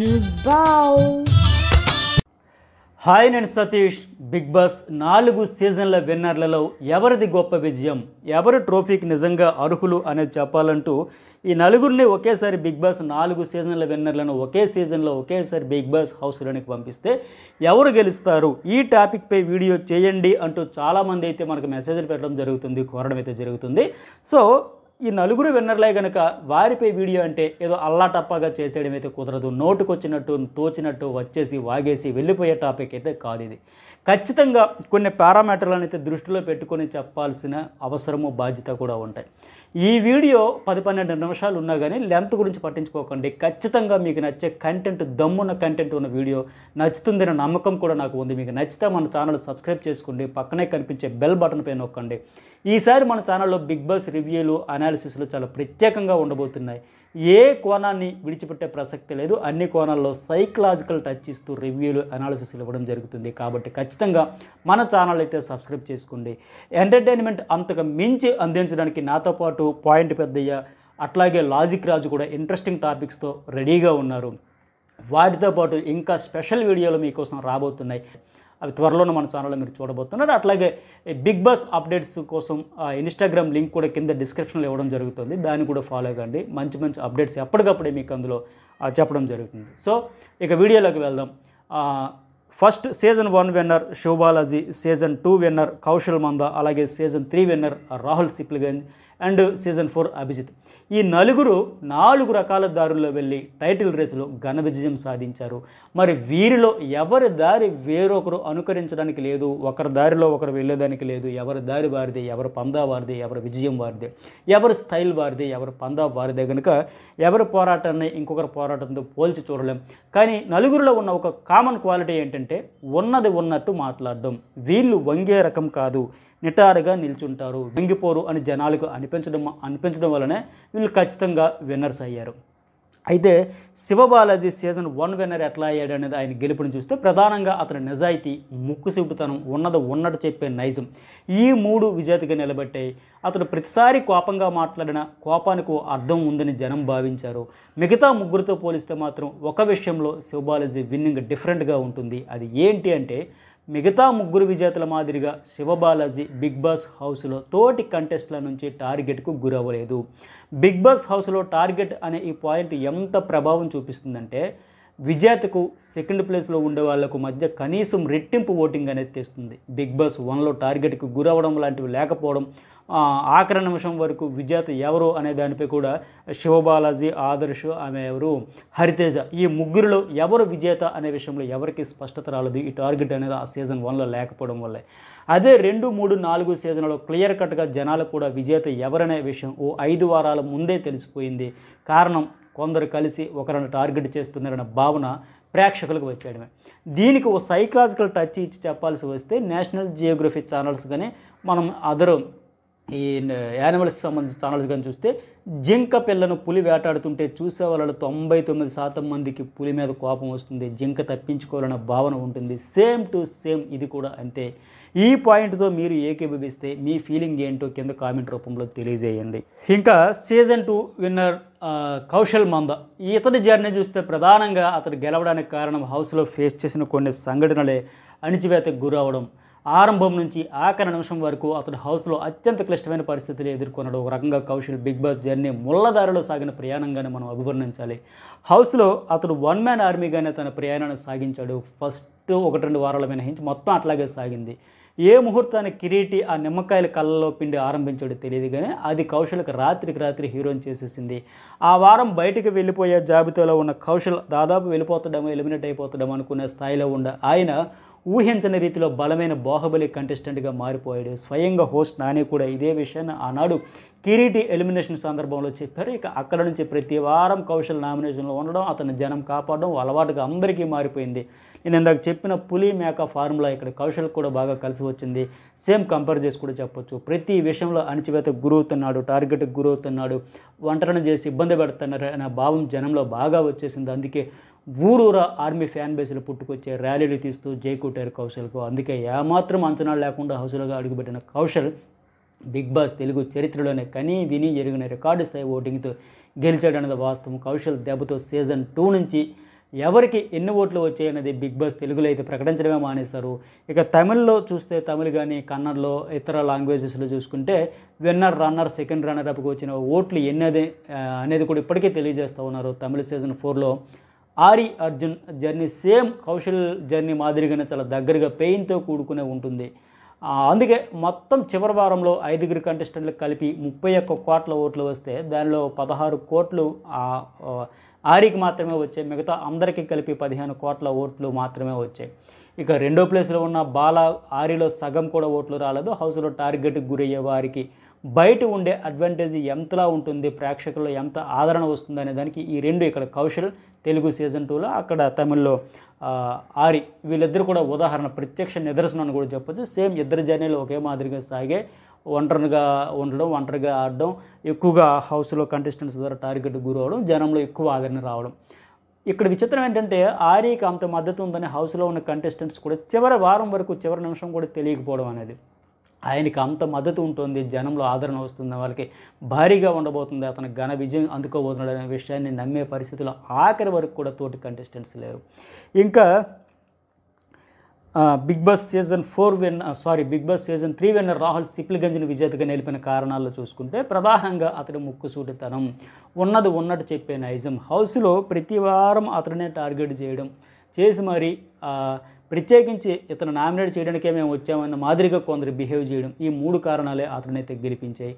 news బావ్ hi నేను Satish big boss నాలుగు సీజన్ల విన్నర్లలో ఎవరిది గొప్ప విజయం ఎవరి ట్రోఫీకి నిజంగా అర్హులు అనేది చెప్పాలంటూ ఈ నలుగురిని ఒకేసారి బిగ్ బాస్ నాలుగు సీజన్ల విన్నర్లను ఒకే సీజన్లో ఒకేసారి బిగ్ బాస్ హౌస్లోనికి పంపిస్తే ఎవరు గెలుస్తారు ఈ టాపిక్పై వీడియో చేయండి అంటూ చాలామంది అయితే మనకు మెసేజ్లు పెట్టడం జరుగుతుంది కోరడం అయితే జరుగుతుంది సో ఈ నలుగురు విన్నర్లే కనుక వారిపై వీడియో అంటే ఏదో అల్లాటప్పగా చేసేయడం అయితే కుదరదు నోటుకొచ్చినట్టు తోచినట్టు వచ్చేసి వాగేసి వెళ్ళిపోయే టాపిక్ అయితే కాదు ఇది ఖచ్చితంగా కొన్ని పారామీటర్లను అయితే దృష్టిలో పెట్టుకొని చెప్పాల్సిన అవసరము బాధ్యత కూడా ఉంటాయి ఈ వీడియో పది పన్నెండు నిమిషాలు ఉన్నా కానీ లెంత్ గురించి పట్టించుకోకండి ఖచ్చితంగా మీకు నచ్చే కంటెంట్ దమ్మున్న కంటెంట్ ఉన్న వీడియో నచ్చుతుందనే నమ్మకం కూడా నాకు ఉంది మీకు నచ్చితే మన ఛానల్ సబ్స్క్రైబ్ చేసుకోండి పక్కనే కనిపించే బెల్ బటన్ పైన నొక్కండి ఈసారి మన ఛానల్లో బిగ్ బాస్ రివ్యూలు అనాలిసిస్లు చాలా ప్రత్యేకంగా ఉండబోతున్నాయి ఏ కోణాన్ని విడిచిపెట్టే ప్రసక్తి లేదు అన్ని కోణాల్లో సైకలాజికల్ టచ్ ఇస్తూ రివ్యూలు అనాలిసిస్ ఇవ్వడం జరుగుతుంది కాబట్టి ఖచ్చితంగా మన ఛానల్ అయితే సబ్స్క్రైబ్ చేసుకోండి ఎంటర్టైన్మెంట్ అంతగా మించి అందించడానికి నాతో పాటు పాయింట్ పెద్దయ్య అట్లాగే లాజిక్ రాజు కూడా ఇంట్రెస్టింగ్ టాపిక్స్తో రెడీగా ఉన్నారు వాటితో పాటు ఇంకా స్పెషల్ వీడియోలు మీకోసం రాబోతున్నాయి అవి త్వరలోనే మన ఛానల్లో మీరు చూడబోతున్నారు అట్లాగే బిగ్ బాస్ అప్డేట్స్ కోసం ఇన్స్టాగ్రామ్ లింక్ కూడా కింద డిస్క్రిప్షన్లో ఇవ్వడం జరుగుతుంది దాన్ని కూడా ఫాలో కండి మంచి మంచి అప్డేట్స్ ఎప్పటికప్పుడే మీకు అందులో చెప్పడం జరుగుతుంది సో ఇక వీడియోలోకి వెళ్దాం first season one winner Sivabalaji season two winner Kaushal Manda అలాగే season three winner Rahul Sipligunj and season four Abhijeet ఈ నలుగురు నాలుగు రకాల దారుల్లో వెళ్ళి టైటిల్ రేసులో ఘన విజయం సాధించారు మరి వీరిలో ఎవరి దారి వేరొకరు అనుకరించడానికి లేదు ఒకరి దారిలో ఒకరు వెళ్ళేదానికి లేదు ఎవరి దారి వారిది ఎవరి పందా వారిది ఎవరి విజయం వారిది ఎవరి స్టైల్ వారిది ఎవరి పందా వారిదే కనుక ఎవరి పోరాటాన్ని ఇంకొకరి పోరాటంతో పోల్చి చూడలేం కానీ నలుగురిలో ఉన్న ఒక కామన్ క్వాలిటీ ఏంటంటే ఉన్నది ఉన్నట్టు మాట్లాడడం వీళ్ళు వంగే రకం కాదు నిటారుగా నిల్చుంటారు వెంగిపోరు అని జనాలకు అనిపించడం అనిపించడం వల్లనే వీళ్ళు ఖచ్చితంగా విన్నర్స్ అయ్యారు అయితే శివబాలాజీ సీజన్ వన్ విన్నర్ ఎట్లా అయ్యాడు అనేది ఆయన గెలుపుని చూస్తే ప్రధానంగా అతని నిజాయితీ ముక్కు ముక్కుసిపుతనం ఉన్నది ఉన్నట్టు చెప్పే నైజం ఈ మూడు విజేతగా నిలబెట్టాయి అతడు ప్రతిసారి కోపంగా మాట్లాడిన కోపానికి అర్థం ఉందని జనం భావించారు మిగతా ముగ్గురితో పోలిస్తే మాత్రం ఒక విషయంలో శివబాలాజీ విన్నింగ్ డిఫరెంట్గా ఉంటుంది అది ఏంటి అంటే మిగతా ముగ్గురు విజేతల మాదిరిగా శివబాలాజీ బిగ్ బాస్ హౌస్లో తోటి కంటెస్ట్ల నుంచి టార్గెట్కు గురవ్వలేదు బిగ్ బాస్ హౌస్లో టార్గెట్ అనే ఈ పాయింట్ ఎంత ప్రభావం చూపిస్తుందంటే విజేతకు సెకండ్ ప్లేస్లో ఉండే వాళ్లకు మధ్య కనీసం రెట్టింపు ఓటింగ్ అనేది తెస్తుంది బిగ్ బాస్ వన్లో టార్గెట్కు గురవడం లాంటివి లేకపోవడం ఆఖరి నిమిషం వరకు విజేత ఎవరు అనే దానిపై కూడా శివబాలాజీ ఆదర్శ్ ఆమె ఎవరు హరితేజ ఈ ముగ్గురులో ఎవరు విజేత అనే విషయంలో ఎవరికి స్పష్టత రాలేదు ఈ టార్గెట్ అనేది ఆ సీజన్ వన్లో లేకపోవడం వల్లే అదే రెండు మూడు నాలుగు సీజన్లో క్లియర్ కట్గా జనాలు కూడా విజేత ఎవరనే విషయం ఓ ఐదు వారాల ముందే తెలిసిపోయింది కారణం కొందరు కలిసి ఒకరిని టార్గెట్ చేస్తున్నారన్న భావన ప్రేక్షకులకు వచ్చేయడమే దీనికి ఓ సైకలాజికల్ టచ్ ఇచ్చి చెప్పాల్సి వస్తే నేషనల్ జియోగ్రఫీ ఛానల్స్ కానీ మనం అదరు ఈ యానిమల్స్ సంబంధించిన ఛానల్స్ కానీ చూస్తే జింక పిల్లను పులి వేటాడుతుంటే చూసే వాళ్ళలో తొంభై తొమ్మిది శాతం మందికి పులి మీద కోపం వస్తుంది జింక తప్పించుకోవాలన్న భావన ఉంటుంది సేమ్ టు సేమ్ ఇది కూడా అంతే ఈ పాయింట్తో మీరు ఏకీభవిస్తే మీ ఫీలింగ్ ఏంటో కింద కామెంట్ రూపంలో తెలియజేయండి ఇంకా సీజన్ టూ విన్నర్ కౌశల్ మంద ఇతని జర్నీ చూస్తే ప్రధానంగా అతను గెలవడానికి కారణం హౌస్లో ఫేస్ చేసిన కొన్ని సంఘటనలే అణిచివేతకు గురవడం ఆరంభం నుంచి ఆఖరి నిమిషం వరకు అతడు హౌస్లో అత్యంత క్లిష్టమైన పరిస్థితులు ఎదుర్కొన్నాడు ఒక రకంగా కౌశల్ బిగ్ బాస్ జర్నీ ముళ్ళదారిలో సాగిన ప్రయాణంగానే మనం అభివర్ణించాలి హౌస్లో అతడు వన్ మ్యాన్ ఆర్మీగానే తన ప్రయాణాన్ని సాగించాడు ఫస్ట్ ఒకటి రెండు వారాల మినహించి మొత్తం అట్లాగే సాగింది ఏ ముహూర్తాన్ని కిరీటి ఆ నిమ్మకాయల కళ్ళలో పిండి ఆరంభించాడు తెలియదు కానీ అది కౌశల్కి రాత్రికి రాత్రి హీరోయిన్ చేసేసింది ఆ వారం బయటికి వెళ్ళిపోయే జాబితాలో ఉన్న కౌశల్ దాదాపు వెళ్ళిపోతాడేమో ఎలిమినేట్ అయిపోతాడేమో అనుకునే స్థాయిలో ఉండ ఆయన ఊహించని రీతిలో బలమైన బాహుబలి కంటెస్టెంట్గా మారిపోయాడు స్వయంగా హోస్ట్ నాని కూడా ఇదే విషయాన్ని ఆనాడు కిరీటి ఎలిమినేషన్ సందర్భంలో చెప్పారు ఇక అక్కడ నుంచి ప్రతి వారం కౌశల్ నామినేషన్లో ఉండడం అతని జనం కాపాడడం అలవాటుగా అందరికీ మారిపోయింది నేను ఇందాక చెప్పిన పులి మేక ఫార్ములా ఇక్కడ కౌశల్ కూడా బాగా కలిసి వచ్చింది సేమ్ కంపేర్ చేసి కూడా చెప్పొచ్చు ప్రతి విషయంలో అణచివేత గురవుతున్నాడు టార్గెట్కి గురవుతున్నాడు వంటలను చేసి ఇబ్బంది పెడుతున్నారు అనే భావం జనంలో బాగా వచ్చేసింది అందుకే ఊరూరా ఆర్మీ ఫ్యాన్ బేస్లు పుట్టుకొచ్చే ర్యాలీలు తీస్తూ జైకోటారు కౌశల్కు అందుకే ఏమాత్రం అంచనాలు లేకుండా హౌసులుగా అడుగుపెట్టిన కౌశల్ బిగ్ బాస్ తెలుగు చరిత్రలోనే కనీ విని ఎరిగిన రికార్డు స్థాయి ఓటింగ్తో గెలిచాడన్నది వాస్తవం కౌశల్ దెబ్బతో సీజన్ టూ నుంచి ఎవరికి ఎన్ని ఓట్లు వచ్చాయన్నది బిగ్ బాస్ తెలుగులో అయితే ప్రకటించడమే మానేశారు ఇక తమిళ్లో చూస్తే తమిళ్ కానీ కన్నడలో ఇతర లాంగ్వేజెస్లో చూసుకుంటే విన్నర్ రన్నర్ సెకండ్ రన్నర్ అప్కి వచ్చిన ఓట్లు ఎన్నది అనేది కూడా ఇప్పటికే తెలియజేస్తూ ఉన్నారు తమిళ సీజన్ ఫోర్లో Aari Arjun journey same Kaushal journey మాదిరిగానే చాలా దగ్గరగా పెయిన్తో కూడుకునే ఉంటుంది అందుకే మొత్తం చివరి వారంలో ఐదుగురు కంటెస్టెంట్లకు కలిపి ముప్పై ఒక్క కోట్ల ఓట్లు వస్తే దానిలో పదహారు కోట్లు ఆరికి మాత్రమే వచ్చాయి మిగతా అందరికీ కలిపి పదిహేను కోట్ల ఓట్లు మాత్రమే వచ్చాయి ఇక రెండో ప్లేస్లో ఉన్న బాల ఆరిలో సగం కూడా ఓట్లు రాలేదు హౌస్లో టార్గెట్కి గురయ్యే వారికి బయట ఉండే అడ్వాంటేజ్ ఎంతలా ఉంటుంది ప్రేక్షకుల్లో ఎంత ఆదరణ వస్తుంది అనే దానికి ఈ రెండు ఇక్కడ కౌశల్ తెలుగు సీజన్ టూలో అక్కడ తమిళ్లో ఆరి వీళ్ళిద్దరు కూడా ఉదాహరణ ప్రత్యక్ష నిదర్శనం అని కూడా చెప్పొచ్చు సేమ్ ఇద్దరు జర్నీలు ఒకే మాదిరిగా సాగే ఒంటరిగా ఉండడం ఒంటరిగా ఆడడం ఎక్కువగా హౌస్లో కంటెస్టెంట్స్ ద్వారా టార్గెట్ గురవడం జనంలో ఎక్కువ ఆదరణ రావడం ఇక్కడ విచిత్రం ఏంటంటే ఆర్యకి అంత మద్దతు ఉందని హౌస్లో ఉన్న కంటెస్టెంట్స్ కూడా చివరి వారం వరకు చివరి నిమిషం కూడా తెలియకపోవడం అనేది ఆయనకి అంత మద్దతు ఉంటుంది జనంలో ఆదరణ వస్తుంది వాళ్ళకి భారీగా ఉండబోతుంది అతను ఘన విజయం అందుకోబోతున్నాడు అనే విషయాన్ని నమ్మే పరిస్థితిలో ఆఖరి వరకు కూడా తోటి కంటెస్టెంట్స్ లేరు ఇంకా Bigg Boss season four win sorry Bigg Boss season three winner Rahul Sipli గంజిని విజేతగా నిలిపిన కారణాల్లో చూసుకుంటే ప్రధానంగా అతడి ముక్కుసూటితనం ఉన్నది ఉన్నట్టు చెప్పే నైజం హౌస్లో ప్రతి వారం అతడినే టార్గెట్ చేయడం చేసి మరి ప్రత్యేకించి ఇతను నామినేట్ చేయడానికే మేము వచ్చామన్న మాదిరిగా కొందరు బిహేవ్ చేయడం ఈ మూడు కారణాలే అతనైతే గెలిపించాయి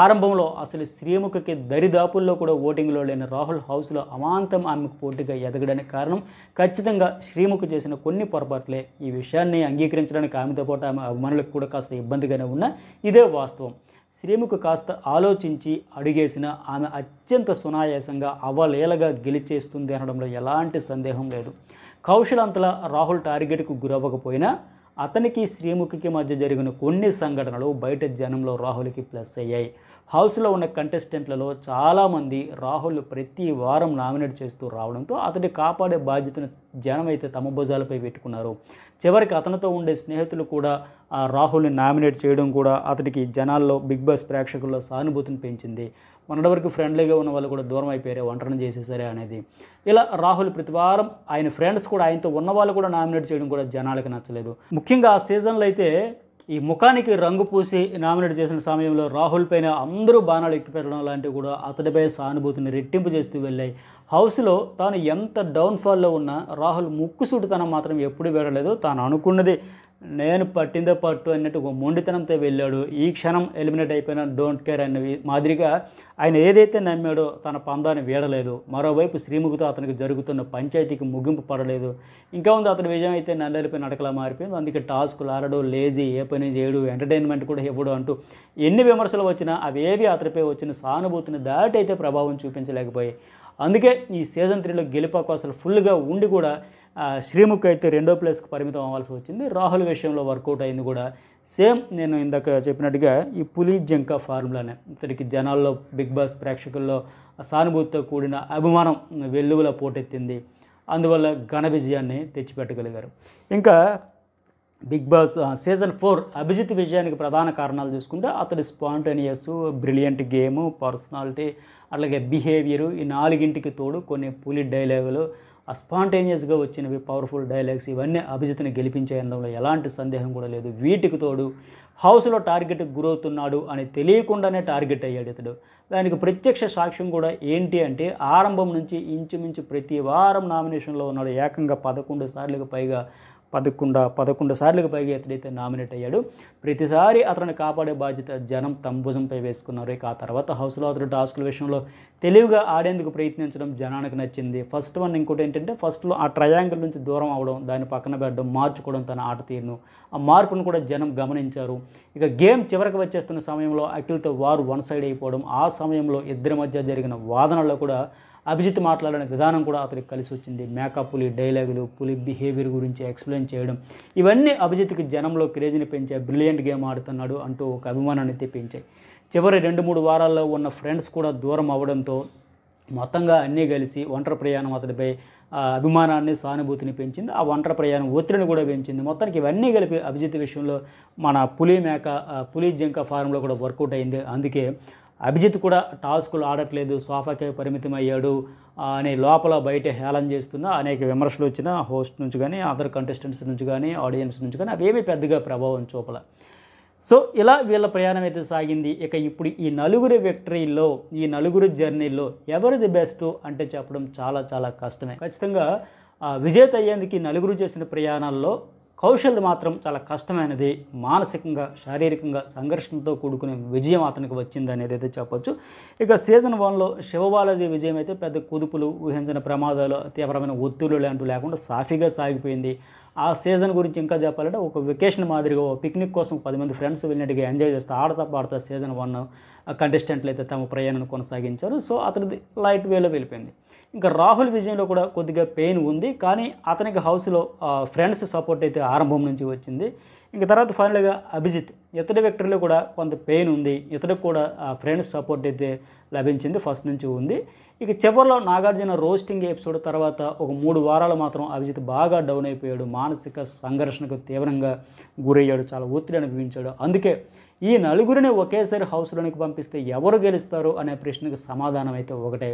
ఆరంభంలో అసలు స్త్రీముఖకి దరిదాపుల్లో కూడా ఓటింగ్లో లేని రాహుల్ హౌస్లో అమాంతం ఆమెకు పోటీగా ఎదగడానికి కారణం ఖచ్చితంగా శ్రీముఖ చేసిన కొన్ని పొరపాట్లే ఈ విషయాన్ని అంగీకరించడానికి ఆమెతో పాటు ఆమె అభిమానులకు కూడా కాస్త ఇబ్బందిగానే ఉన్న ఇదే వాస్తవం శ్రీముఖ కాస్త ఆలోచించి అడిగేసిన ఆమె అత్యంత సునాయాసంగా అవలేలగా గెలిచేస్తుంది అనడంలో ఎలాంటి సందేహం లేదు కౌశల్ రాహుల్ టార్గెట్కు గురవ్వకపోయినా అతనికి శ్రీముఖికి మధ్య జరిగిన కొన్ని సంఘటనలు బయట జనంలో రాహుల్కి ప్లస్ అయ్యాయి హౌస్లో ఉన్న కంటెస్టెంట్లలో చాలామంది రాహుల్ ప్రతి వారం నామినేట్ చేస్తూ రావడంతో అతడి కాపాడే బాధ్యతను జనం అయితే తమ భుజాలపై పెట్టుకున్నారు చివరికి అతనితో ఉండే స్నేహితులు కూడా ఆ రాహుల్ని నామినేట్ చేయడం కూడా అతడికి జనాల్లో బిగ్ బాస్ ప్రేక్షకుల్లో సానుభూతిని పెంచింది మనవరకు వరకు ఫ్రెండ్లీగా ఉన్న వాళ్ళు కూడా దూరం అయిపోయారే వంటనం చేసేసారే అనేది ఇలా రాహుల్ ప్రతివారం ఆయన ఫ్రెండ్స్ కూడా ఆయనతో ఉన్న వాళ్ళు కూడా నామినేట్ చేయడం కూడా జనాలకు నచ్చలేదు ముఖ్యంగా ఆ సీజన్లో అయితే ఈ ముఖానికి రంగు పూసి నామినేట్ చేసిన సమయంలో రాహుల్ పైన అందరూ బాణాలు ఎక్కిపెట్టడం లాంటివి కూడా అతడిపై సానుభూతిని రెట్టింపు చేస్తూ వెళ్ళాయి హౌస్లో తాను ఎంత డౌన్ఫాల్లో ఉన్నా రాహుల్ ముక్కు ముక్కుసూటితనం మాత్రం ఎప్పుడు వేడలేదు తాను అనుకున్నది నేను పట్టిందో పట్టు అన్నట్టు మొండితనంతో వెళ్ళాడు ఈ క్షణం ఎలిమినేట్ అయిపోయిన డోంట్ కేర్ అనేవి మాదిరిగా ఆయన ఏదైతే నమ్మాడో తన పందాన్ని వీడలేదు మరోవైపు శ్రీముఖితో అతనికి జరుగుతున్న పంచాయతీకి ముగింపు పడలేదు ఇంకా ఉంది అతని విజయం అయితే నల్లలిపోయి నడకలా మారిపోయింది అందుకే టాస్కులు ఆడడు లేజీ ఏ పని చేయడు ఎంటర్టైన్మెంట్ కూడా ఇవ్వడు అంటూ ఎన్ని విమర్శలు వచ్చినా అవేవి అతనిపై వచ్చిన సానుభూతిని దాటి అయితే ప్రభావం చూపించలేకపోయాయి అందుకే ఈ సీజన్ త్రీలో గెలుపాకోసలు ఫుల్గా ఉండి కూడా శ్రీముఖ్ అయితే రెండో ప్లేస్కి పరిమితం అవ్వాల్సి వచ్చింది రాహుల్ విషయంలో వర్కౌట్ అయింది కూడా సేమ్ నేను ఇందాక చెప్పినట్టుగా ఈ పులి జంక ఫార్ములానే ఇతనికి జనాల్లో బిగ్ బాస్ ప్రేక్షకుల్లో సానుభూతితో కూడిన అభిమానం వెల్లువల పోటెత్తింది అందువల్ల ఘన విజయాన్ని తెచ్చిపెట్టగలిగారు ఇంకా Bigg Boss season four Abhijeet విజయానికి ప్రధాన కారణాలు చూసుకుంటే అతడి స్పాంటేనియస్ బ్రిలియంట్ గేమ్ పర్సనాలిటీ అట్లాగే బిహేవియరు ఈ నాలుగింటికి తోడు కొన్ని పులి డైలాగులు అస్పాంటేనియస్గా వచ్చినవి పవర్ఫుల్ డైలాగ్స్ ఇవన్నీ అభిజిత్ని గెలిపించే అందంలో ఎలాంటి సందేహం కూడా లేదు వీటికి తోడు హౌస్లో టార్గెట్కి గురవుతున్నాడు అని తెలియకుండానే టార్గెట్ అయ్యాడు ఇతడు దానికి ప్రత్యక్ష సాక్ష్యం కూడా ఏంటి అంటే ఆరంభం నుంచి ఇంచుమించు ప్రతి వారం నామినేషన్లో ఉన్నాడు ఏకంగా పదకొండు సార్లకు పైగా పదకొండు పదకొండు సార్లకు పైగా ఎతడైతే నామినేట్ అయ్యాడు ప్రతిసారి అతను కాపాడే బాధ్యత జనం తంభుజంపై వేసుకున్నారు ఇక ఆ తర్వాత హౌస్లో అతడు టాస్కుల విషయంలో తెలివిగా ఆడేందుకు ప్రయత్నించడం జనానికి నచ్చింది ఫస్ట్ వన్ ఇంకోటి ఏంటంటే ఫస్ట్లో ఆ ట్రయాంగిల్ నుంచి దూరం అవడం దాన్ని పక్కన పెట్టడం మార్చుకోవడం తన ఆట తీరును ఆ మార్పును కూడా జనం గమనించారు ఇక గేమ్ చివరికి వచ్చేస్తున్న సమయంలో అఖిల్తో వారు వన్ సైడ్ అయిపోవడం ఆ సమయంలో ఇద్దరి మధ్య జరిగిన వాదనల్లో కూడా అభిజిత్ మాట్లాడిన విధానం కూడా అతనికి కలిసి వచ్చింది మేకప్ పులి డైలాగులు పులి బిహేవియర్ గురించి ఎక్స్ప్లెయిన్ చేయడం ఇవన్నీ అభిజిత్కి జనంలో క్రేజ్ని పెంచాయి బ్రిలియంట్ గేమ్ ఆడుతున్నాడు అంటూ ఒక అభిమానాన్ని తెప్పించాయి చివరి రెండు మూడు వారాల్లో ఉన్న ఫ్రెండ్స్ కూడా దూరం అవ్వడంతో మొత్తంగా అన్నీ కలిసి ఒంటరి ప్రయాణం అతడిపై అభిమానాన్ని సానుభూతిని పెంచింది ఆ ఒంటరి ప్రయాణం ఒత్తిడిని కూడా పెంచింది మొత్తానికి ఇవన్నీ కలిపి అభిజిత్ విషయంలో మన పులి మేక పులి జింక ఫారంలో కూడా వర్కౌట్ అయింది అందుకే అభిజిత్ కూడా టాస్కులు ఆడట్లేదు సోఫాకే పరిమితం అయ్యాడు అనే లోపల బయట హేళన చేస్తున్న అనేక విమర్శలు వచ్చిన హోస్ట్ నుంచి కానీ అదర్ కంటెస్టెంట్స్ నుంచి కానీ ఆడియన్స్ నుంచి కానీ అవేమీ పెద్దగా ప్రభావం చూపల సో ఇలా వీళ్ళ ప్రయాణం అయితే సాగింది ఇక ఇప్పుడు ఈ నలుగురు విక్టరీల్లో ఈ నలుగురు జర్నీలో ఎవరిది బెస్ట్ అంటే చెప్పడం చాలా చాలా కష్టమే ఖచ్చితంగా విజేత అయ్యేందుకు నలుగురు చేసిన ప్రయాణాల్లో కౌశల్ మాత్రం చాలా కష్టమైనది మానసికంగా శారీరకంగా సంఘర్షణతో కూడుకునే విజయం అతనికి వచ్చింది అనేది అయితే చెప్పొచ్చు ఇక సీజన్ వన్లో శివబాలాజీ విజయం అయితే పెద్ద కుదుపులు ఊహించిన ప్రమాదాలు తీవ్రమైన ఒత్తిళ్ళు లాంటివి లేకుండా సాఫీగా సాగిపోయింది ఆ సీజన్ గురించి ఇంకా చెప్పాలంటే ఒక వెకేషన్ మాదిరిగా ఓ పిక్నిక్ కోసం పది మంది ఫ్రెండ్స్ వెళ్ళినట్టుగా ఎంజాయ్ చేస్తూ ఆడతా పాడతా సీజన్ వన్ కంటెస్టెంట్లు అయితే తమ ప్రయాణాన్ని కొనసాగించారు సో అతనిది లైట్ వేలో వెళ్ళిపోయింది ఇంకా రాహుల్ విజయంలో కూడా కొద్దిగా పెయిన్ ఉంది కానీ అతనికి హౌస్లో ఫ్రెండ్స్ సపోర్ట్ అయితే ఆరంభం నుంచి వచ్చింది ఇంక తర్వాత ఫైనల్గా అభిజిత్ ఇతడి వ్యక్టర్లో కూడా కొంత పెయిన్ ఉంది ఇతడికి కూడా ఆ ఫ్రెండ్స్ సపోర్ట్ అయితే లభించింది ఫస్ట్ నుంచి ఉంది ఇక చివరిలో నాగార్జున రోస్టింగ్ ఎపిసోడ్ తర్వాత ఒక మూడు వారాలు మాత్రం అభిజిత్ బాగా డౌన్ అయిపోయాడు మానసిక సంఘర్షణకు తీవ్రంగా గురయ్యాడు చాలా ఒత్తిడి అనుభవించాడు అందుకే ఈ నలుగురిని ఒకేసారి హౌస్లోనికి పంపిస్తే ఎవరు గెలుస్తారు అనే ప్రశ్నకు సమాధానం అయితే ఒకటే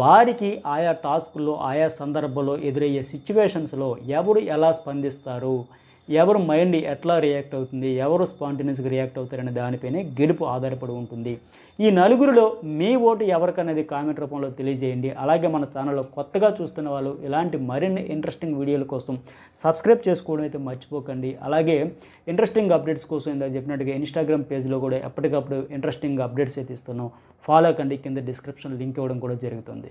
వారికి ఆయా టాస్కుల్లో ఆయా సందర్భంలో ఎదురయ్యే సిచ్యువేషన్స్లో ఎవరు ఎలా స్పందిస్తారు ఎవరు మైండ్ ఎట్లా రియాక్ట్ అవుతుంది ఎవరు స్పాంటినియస్గా రియాక్ట్ అవుతారనే దానిపైనే గెలుపు ఆధారపడి ఉంటుంది ఈ నలుగురిలో మీ ఓటు ఎవరికనేది కామెంట్ రూపంలో తెలియజేయండి అలాగే మన ఛానల్లో కొత్తగా చూస్తున్న వాళ్ళు ఇలాంటి మరిన్ని ఇంట్రెస్టింగ్ వీడియోల కోసం సబ్స్క్రైబ్ చేసుకోవడం అయితే మర్చిపోకండి అలాగే ఇంట్రెస్టింగ్ అప్డేట్స్ కోసం ఇందాక చెప్పినట్టుగా ఇన్స్టాగ్రామ్ పేజ్లో కూడా ఎప్పటికప్పుడు ఇంట్రెస్టింగ్ అప్డేట్స్ అయితే ఇస్తున్నాం ఫాలో కండి కింద డిస్క్రిప్షన్ లింక్ ఇవ్వడం కూడా జరుగుతుంది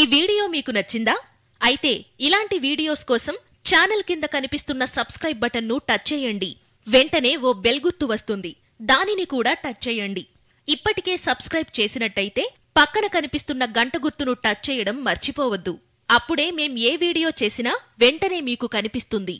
ఈ వీడియో మీకు నచ్చిందా అయితే ఇలాంటి వీడియోస్ కోసం ఛానల్ కింద కనిపిస్తున్న సబ్స్క్రైబ్ బటన్ను టచ్ చేయండి వెంటనే ఓ బెల్ గుర్తు వస్తుంది దానిని కూడా టచ్ చేయండి ఇప్పటికే సబ్స్క్రైబ్ చేసినట్టయితే పక్కన కనిపిస్తున్న గంట గుర్తును టచ్ చేయడం మర్చిపోవద్దు అప్పుడే మేం ఏ వీడియో చేసినా వెంటనే మీకు కనిపిస్తుంది